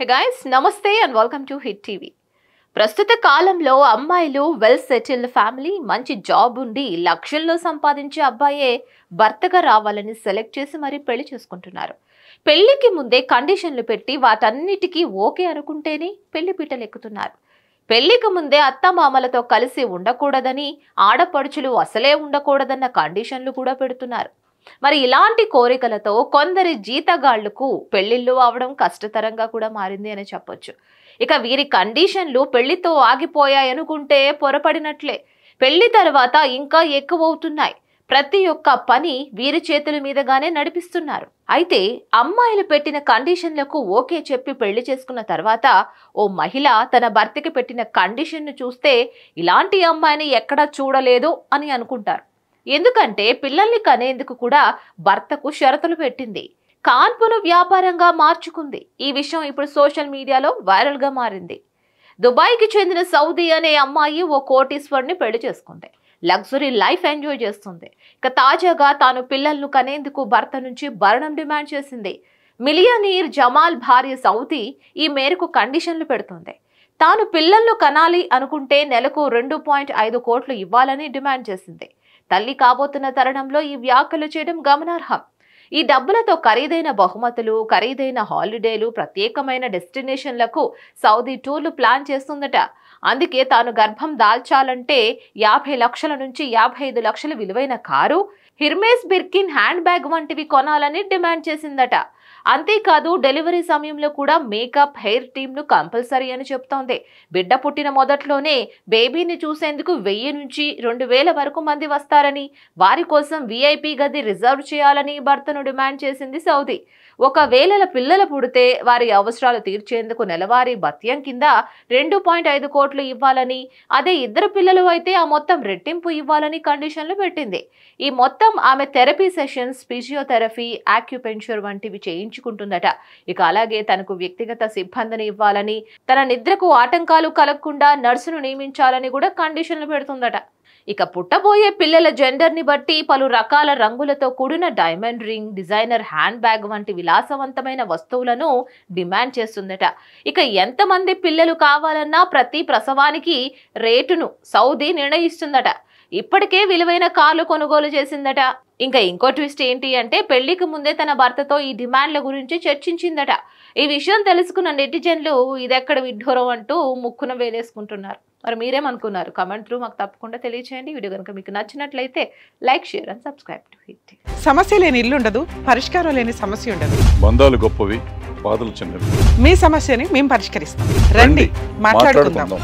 హే guys నమస్తే and welcome to hit TV ప్రస్తుత కాలంలో అమ్మాయిలు వెల్ సెటిల్డ్ ఫ్యామిలీ మంచి జాబ్ ఉండి లక్షల్లో సంపాదించే అబ్బాయే భర్తగా రావాలని సెలెక్ట్ చేసి మరీ పెళ్లి చేసుకుంటున్నారు పెళ్లికి ముందే కండిషన్లు పెట్టి వాటన్నిటికీ ఓకే అనుకుంటేనే పెళ్లి పీటలు ఎక్కుతున్నారు పెళ్లికి ముందే అత్తమామలతో కలిసి ఉండకూడదని ఆడపడుచులు అసలే ఉండకూడదన్న కండిషన్లు కూడా పెడుతున్నారు మరి ఇలాంటి కోరికలతో కొందరి జీతగాళ్లకు పెళ్లిళ్ళు అవడం కష్టతరంగా కూడా మారింది అని చెప్పొచ్చు ఇక వీరి కండిషన్లు పెళ్లితో ఆగిపోయాయనుకుంటే పొరపడినట్లే పెళ్లి తర్వాత ఇంకా ఎక్కువవుతున్నాయి ప్రతి ఒక్క పని వీరి చేతుల మీదగానే నడిపిస్తున్నారు అయితే అమ్మాయిలు పెట్టిన కండిషన్లకు ఓకే చెప్పి పెళ్లి చేసుకున్న తర్వాత ఓ మహిళ తన భర్తకి పెట్టిన కండిషన్ను చూస్తే ఇలాంటి అమ్మాయిని ఎక్కడా చూడలేదు అని అనుకుంటారు ఎందుకంటే పిల్లల్ని కనేందుకు కూడా భర్తకు షరతులు పెట్టింది కాన్పును వ్యాపారంగా మార్చుకుంది ఈ విషయం ఇప్పుడు సోషల్ మీడియాలో వైరల్గా మారింది దుబాయ్కి చెందిన సౌదీ అనే అమ్మాయి ఓ కోటీశ్వరుని పెళ్లి చేసుకుంది లగ్జరీ లైఫ్ ఎంజాయ్ చేస్తుంది ఇక తాజాగా తాను పిల్లలను కనేందుకు భర్త నుంచి భరణం డిమాండ్ చేసింది మిలియనీర్ జమాల్ భార్య సౌదీ ఈ మేరకు కండిషన్లు పెడుతుంది తాను పిల్లలను కనాలి అనుకుంటే నెలకు రెండు పాయింట్ ఐదు కోట్లు ఇవ్వాలని డిమాండ్ చేసింది తల్లి కాబోతున్న తరుణంలో ఈ వ్యాఖ్యలు చేయడం గమనార్హం ఈ డబ్బులతో ఖరీదైన బహుమతులు ఖరీదైన హాలిడేలు ప్రత్యేకమైన డెస్టినేషన్లకు సౌదీ టూర్లు ప్లాన్ చేస్తుందట అందుకే తాను గర్భం దాల్చాలంటే యాభై లక్షల నుంచి యాభై ఐదు లక్షల విలువైన car Hermes Birkin hand bag వంటివి కొనాలని డిమాండ్ చేసిందట అంతేకాదు డెలివరీ సమయంలో కూడా మేకప్ హెయిర్ టీమ్ను కంపల్సరీ అని చెప్తోంది బిడ్డ పుట్టిన మొదట్లోనే బేబీని చూసేందుకు వెయ్యి నుంచి రెండు వేల వరకు మంది వస్తారని వారి కోసం వీఐపీ గది రిజర్వ్ చేయాలని భర్త భద్రతను డిమాండ్ చేసింది సౌదీ ఒక వేలల పిల్లలు పుడితే వారి అవసరాలు తీర్చేందుకు నెలవారీ భత్యం కింద రెండు పాయింట్ ఐదు కోట్లు ఇవ్వాలని అదే ఇద్దరు పిల్లలు అయితే ఆ మొత్తం రెట్టింపు ఇవ్వాలని కండిషన్లు పెట్టింది ఈ మొత్తం ఆమె థెరపీ సెషన్స్ ఫిజియోథెరపీ యాక్యుపెంచర్ వంటివి చేయించుకుంటుందట ఇక అలాగే తనకు వ్యక్తిగత సిబ్బందిని ఇవ్వాలని తన నిద్రకు ఆటంకాలు కలగకుండా నర్సును నియమించాలని కూడా కండిషన్లు పెడుతుందట ఇక పుట్టబోయే పిల్లల జెండర్ ని బట్టి పలు రకాల రంగులతో కూడిన diamond ring designer hand bag వంటి విలాసవంతమైన వస్తువులను డిమాండ్ చేస్తుందట ఇక ఎంతమంది పిల్లలు కావాలన్నా ప్రతి ప్రసవానికి రేటును సౌదీ నిర్ణయిస్తుందట ఇప్పటికే విలువైన కార్లు కొనుగోలు చేసిందట ఇంకా ఇంకో ట్విస్ట్ ఏంటి అంటే పెళ్లికి ముందే తన భర్తతో ఈ డిమాండ్ల గురించి చర్చించిందట ఈ విషయం తెలుసుకున్న నెటిజన్లు ఇదెక్కడ విడ్డూరం అంటూ ముక్కున వేలేసుకుంటున్నారు మరి మీరేమనుకున్నారు కమెంట్ త్రూ మాకు తప్పకుండా తెలియచేయండి వీడియో కనుక మీకు నచ్చినట్లయితే like share and subscribe to hit సమస్య లేని ఇల్లు ఉండదు పరిష్కారం లేని సమస్య ఉండదు బంధాలు గొప్పవి బాధలు చిన్నవి మీ సమస్యని మేము పరిష్కరిస్తాం రండి మాట్లాడుకుందాం